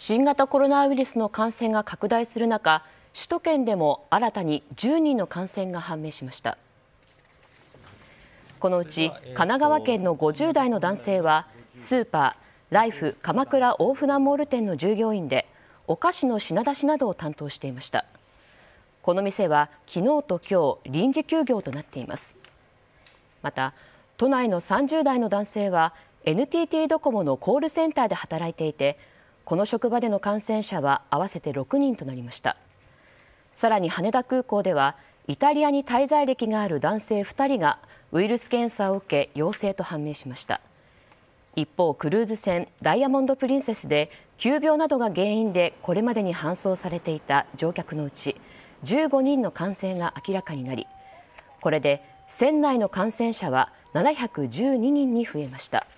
新型コロナウイルスの感染が拡大する中首都圏でも新たに10人の感染が判明しましたこのうち神奈川県の50代の男性はスーパーライフ鎌倉大船モール店の従業員でお菓子の品出しなどを担当していましたこの店は昨日と今日臨時休業となっていますまた都内の30代の男性は NTT ドコモのコールセンターで働いていてこの職場での感染者は合わせて6人となりましたさらに羽田空港ではイタリアに滞在歴がある男性2人がウイルス検査を受け陽性と判明しました一方クルーズ船ダイヤモンド・プリンセスで急病などが原因でこれまでに搬送されていた乗客のうち15人の感染が明らかになりこれで船内の感染者は712人に増えました。